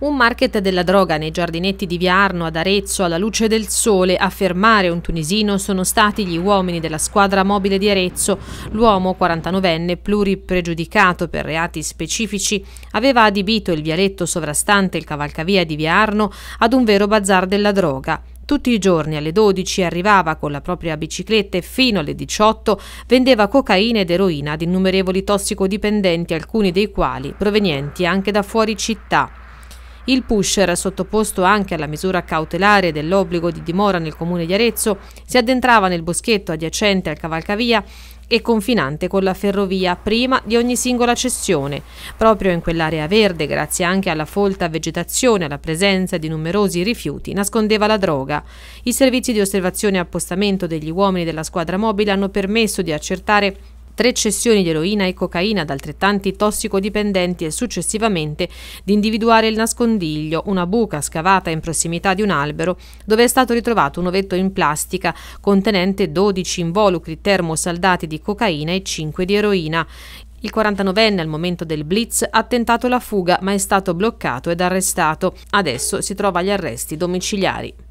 Un market della droga nei giardinetti di Viarno ad Arezzo alla luce del sole a fermare un tunisino sono stati gli uomini della squadra mobile di Arezzo. L'uomo 49enne pluripregiudicato per reati specifici aveva adibito il vialetto sovrastante il cavalcavia di Viarno ad un vero bazar della droga. Tutti i giorni alle 12 arrivava con la propria bicicletta e fino alle 18 vendeva cocaina ed eroina ad innumerevoli tossicodipendenti, alcuni dei quali provenienti anche da fuori città. Il pusher, sottoposto anche alla misura cautelare dell'obbligo di dimora nel comune di Arezzo, si addentrava nel boschetto adiacente al cavalcavia e confinante con la ferrovia prima di ogni singola cessione. Proprio in quell'area verde, grazie anche alla folta vegetazione e alla presenza di numerosi rifiuti, nascondeva la droga. I servizi di osservazione e appostamento degli uomini della squadra mobile hanno permesso di accertare tre cessioni di eroina e cocaina ad altrettanti tossicodipendenti e successivamente di individuare il nascondiglio, una buca scavata in prossimità di un albero dove è stato ritrovato un ovetto in plastica contenente 12 involucri termosaldati di cocaina e 5 di eroina. Il 49enne al momento del blitz ha tentato la fuga ma è stato bloccato ed arrestato. Adesso si trova agli arresti domiciliari.